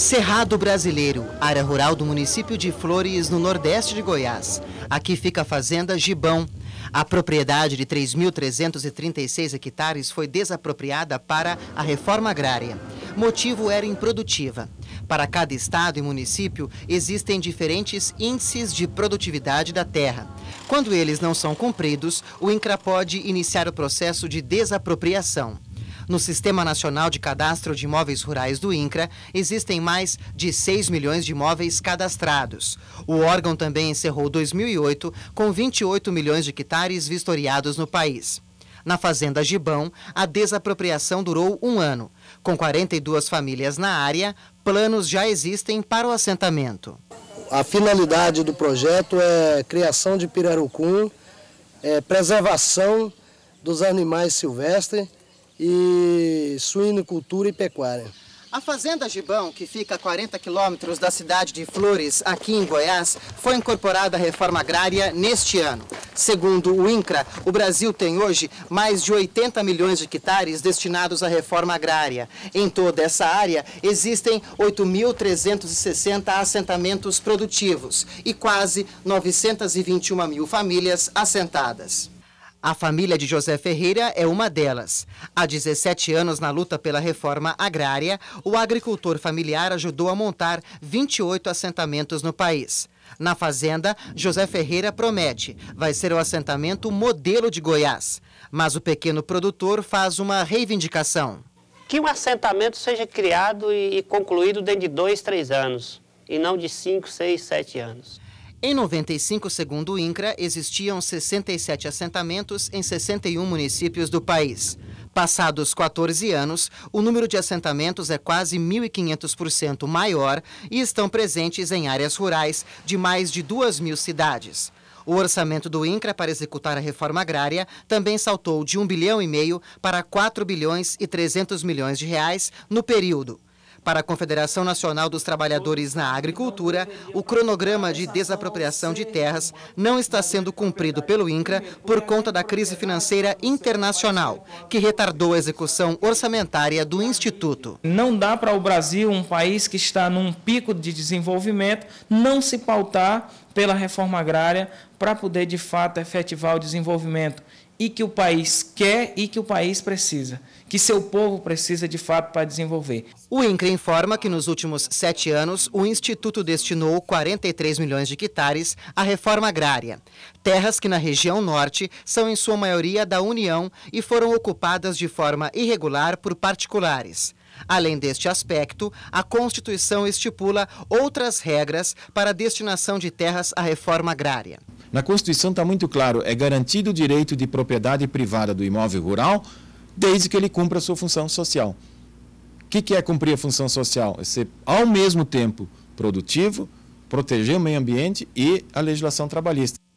Cerrado Brasileiro, área rural do município de Flores, no nordeste de Goiás. Aqui fica a fazenda Gibão. A propriedade de 3.336 hectares foi desapropriada para a reforma agrária. Motivo era improdutiva. Para cada estado e município existem diferentes índices de produtividade da terra. Quando eles não são cumpridos, o INCRA pode iniciar o processo de desapropriação. No Sistema Nacional de Cadastro de Imóveis Rurais do INCRA, existem mais de 6 milhões de imóveis cadastrados. O órgão também encerrou 2008 com 28 milhões de hectares vistoriados no país. Na Fazenda Gibão, a desapropriação durou um ano. Com 42 famílias na área, planos já existem para o assentamento. A finalidade do projeto é criação de pirarucum, é preservação dos animais silvestres e suinocultura e pecuária. A Fazenda Gibão, que fica a 40 quilômetros da cidade de Flores, aqui em Goiás, foi incorporada à reforma agrária neste ano. Segundo o INCRA, o Brasil tem hoje mais de 80 milhões de hectares destinados à reforma agrária. Em toda essa área, existem 8.360 assentamentos produtivos e quase 921 mil famílias assentadas. A família de José Ferreira é uma delas. Há 17 anos na luta pela reforma agrária, o agricultor familiar ajudou a montar 28 assentamentos no país. Na fazenda, José Ferreira promete, vai ser o assentamento modelo de Goiás. Mas o pequeno produtor faz uma reivindicação. Que um assentamento seja criado e concluído dentro de dois, três anos, e não de cinco, seis, sete anos. Em 95, segundo o INCRA, existiam 67 assentamentos em 61 municípios do país. Passados 14 anos, o número de assentamentos é quase 1.500% maior e estão presentes em áreas rurais de mais de 2 mil cidades. O orçamento do INCRA para executar a reforma agrária também saltou de 1 bilhão e meio para 4 bilhões e 300 milhões de reais no período. Para a Confederação Nacional dos Trabalhadores na Agricultura, o cronograma de desapropriação de terras não está sendo cumprido pelo INCRA por conta da crise financeira internacional, que retardou a execução orçamentária do Instituto. Não dá para o Brasil, um país que está num pico de desenvolvimento, não se pautar pela reforma agrária para poder, de fato, efetivar o desenvolvimento e que o país quer e que o país precisa que seu povo precisa de fato para desenvolver. O INCRE informa que nos últimos sete anos, o Instituto destinou 43 milhões de hectares à reforma agrária. Terras que na região norte são em sua maioria da União e foram ocupadas de forma irregular por particulares. Além deste aspecto, a Constituição estipula outras regras para a destinação de terras à reforma agrária. Na Constituição está muito claro, é garantido o direito de propriedade privada do imóvel rural, desde que ele cumpra a sua função social. O que, que é cumprir a função social? É ser, ao mesmo tempo, produtivo, proteger o meio ambiente e a legislação trabalhista.